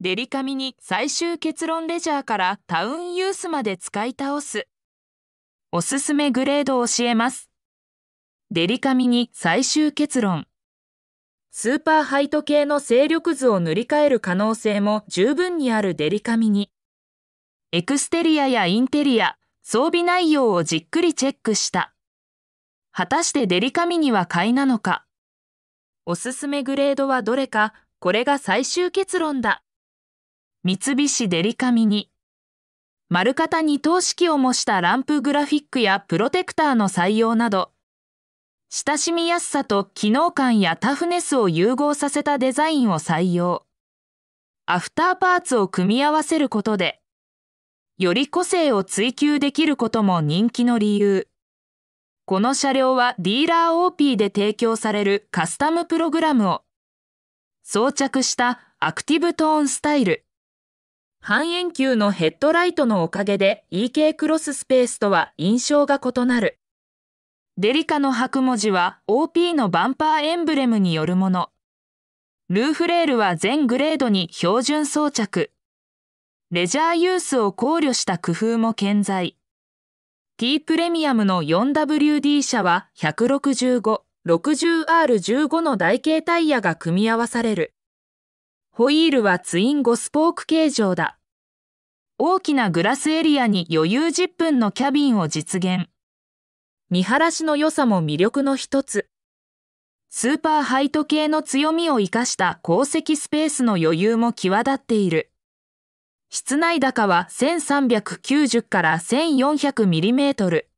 デリカミに最終結論レジャーからタウンユースまで使い倒す。おすすめグレードを教えます。デリカミに最終結論。スーパーハイト系の勢力図を塗り替える可能性も十分にあるデリカミに。エクステリアやインテリア、装備内容をじっくりチェックした。果たしてデリカミには買いなのか。おすすめグレードはどれか、これが最終結論だ。三菱デリカミニ丸型二等式を模したランプグラフィックやプロテクターの採用など親しみやすさと機能感やタフネスを融合させたデザインを採用アフターパーツを組み合わせることでより個性を追求できることも人気の理由この車両はディーラー OP で提供されるカスタムプログラムを装着したアクティブトーンスタイル半円球のヘッドライトのおかげで EK クロススペースとは印象が異なる。デリカの白文字は OP のバンパーエンブレムによるもの。ルーフレールは全グレードに標準装着。レジャーユースを考慮した工夫も健在。T プレミアムの 4WD 車は165、60R15 の台形タイヤが組み合わされる。ホイールはツインゴスポーク形状だ。大きなグラスエリアに余裕10分のキャビンを実現。見晴らしの良さも魅力の一つ。スーパーハイト系の強みを生かした鉱石スペースの余裕も際立っている。室内高は1390から1400ミリメートル。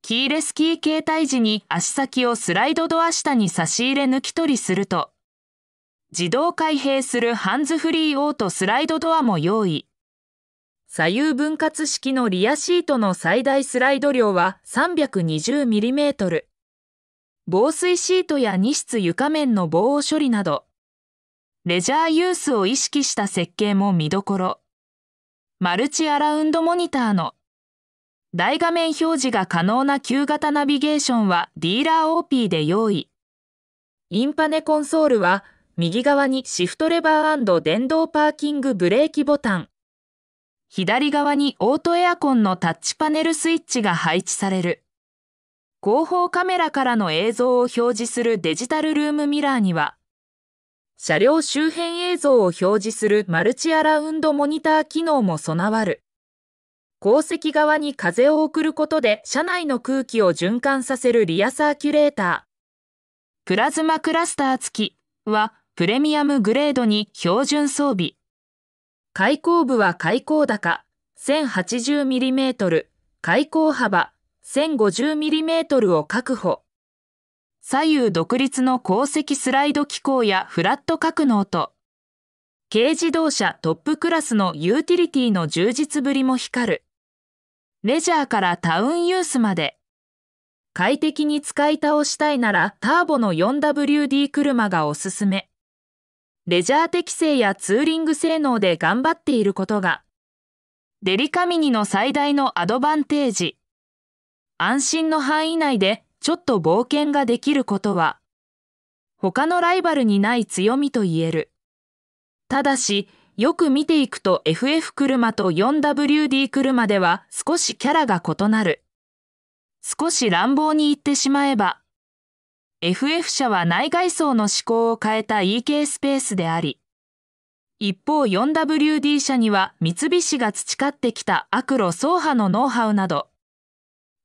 キーレスキー携帯時に足先をスライドドア下に差し入れ抜き取りすると、自動開閉するハンズフリーオートスライドドアも用意。左右分割式のリアシートの最大スライド量は 320mm。防水シートや荷室床面の防音処理など、レジャーユースを意識した設計も見どころ。マルチアラウンドモニターの大画面表示が可能な旧型ナビゲーションはディーラー OP で用意。インパネコンソールは右側にシフトレバー電動パーキングブレーキボタン、左側にオートエアコンのタッチパネルスイッチが配置される。後方カメラからの映像を表示するデジタルルームミラーには、車両周辺映像を表示するマルチアラウンドモニター機能も備わる。後席側に風を送ることで車内の空気を循環させるリアサーキュレーター。プラズマクラスター付きはプレミアムグレードに標準装備。開口部は開口高 1080mm、開口幅 1050mm を確保。左右独立の鉱石スライド機構やフラット格納と、軽自動車トップクラスのユーティリティの充実ぶりも光る。レジャーからタウンユースまで。快適に使い倒したいならターボの 4WD 車がおすすめ。レジャー適性やツーリング性能で頑張っていることが、デリカミニの最大のアドバンテージ。安心の範囲内でちょっと冒険ができることは、他のライバルにない強みと言える。ただし、よく見ていくと FF 車と 4WD 車では少しキャラが異なる。少し乱暴に言ってしまえば、FF 社は内外装の思考を変えた EK スペースであり、一方 4WD 社には三菱が培ってきたアクロ走破のノウハウなど、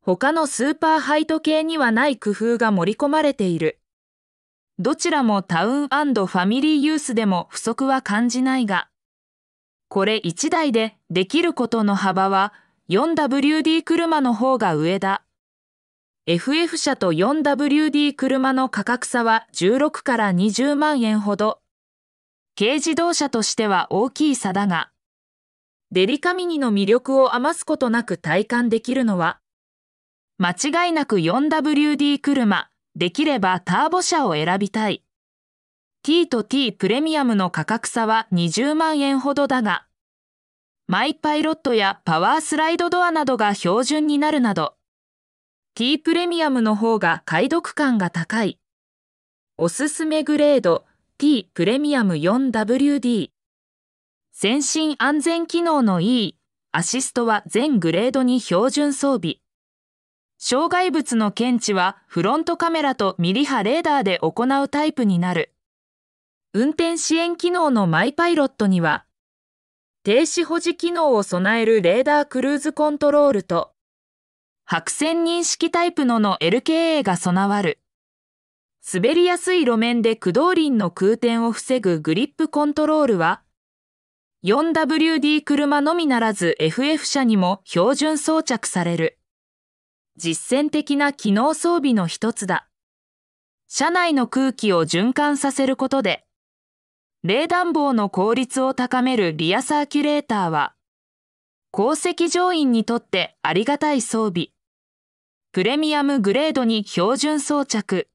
他のスーパーハイト系にはない工夫が盛り込まれている。どちらもタウンファミリーユースでも不足は感じないが、これ1台でできることの幅は 4WD 車の方が上だ。FF 車と 4WD 車の価格差は16から20万円ほど。軽自動車としては大きい差だが、デリカミニの魅力を余すことなく体感できるのは、間違いなく 4WD 車、できればターボ車を選びたい。T と T プレミアムの価格差は20万円ほどだが、マイパイロットやパワースライドドアなどが標準になるなど、T プレミアムの方が解読感が高い。おすすめグレード T プレミアム 4WD。先進安全機能の E、アシストは全グレードに標準装備。障害物の検知はフロントカメラとミリ波レーダーで行うタイプになる。運転支援機能のマイパイロットには、停止保持機能を備えるレーダークルーズコントロールと、白線認識タイプのの LKA が備わる。滑りやすい路面で駆動輪の空転を防ぐグリップコントロールは、4WD 車のみならず FF 車にも標準装着される。実践的な機能装備の一つだ。車内の空気を循環させることで、冷暖房の効率を高めるリアサーキュレーターは、鉱石乗員にとってありがたい装備。プレミアムグレードに標準装着。